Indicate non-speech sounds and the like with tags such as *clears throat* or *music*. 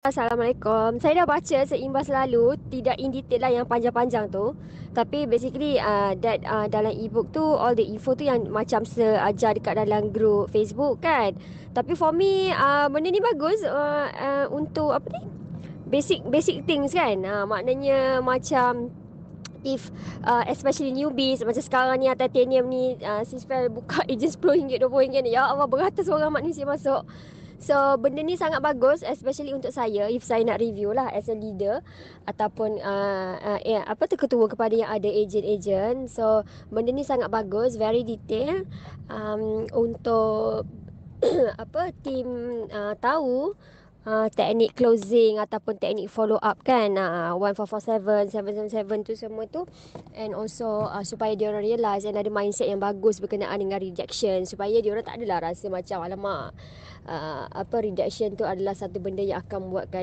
Assalamualaikum. Saya dah baca seimbas lalu, tidak in detail lah yang panjang-panjang tu. Tapi basically uh, that uh, dalam ebook tu, all the info tu yang macam seajar dekat dalam group Facebook kan. Tapi for me, uh, benda ni bagus uh, uh, untuk apa ni? Basic basic things kan. Uh, maknanya macam if uh, especially newbies macam sekarang ni atau titanium ni uh, since buka agent RM10, RM20 ni. Ya Allah beratus orang maknanya masuk. So benda ni sangat bagus especially untuk saya if saya nak review lah as a leader ataupun uh, uh, eh, apa tu ketua kepada yang ada agent-agent. So benda ni sangat bagus, very detail um, untuk *clears throat* apa team uh, tahu Uh, teknik closing ataupun teknik follow up kan uh, 1447 777 tu semua tu and also uh, supaya dia orang realize and ada mindset yang bagus berkenaan dengan rejection supaya dia orang tak adalah rasa macam alamak Uh, apa reduction tu adalah satu benda yang akan buatkan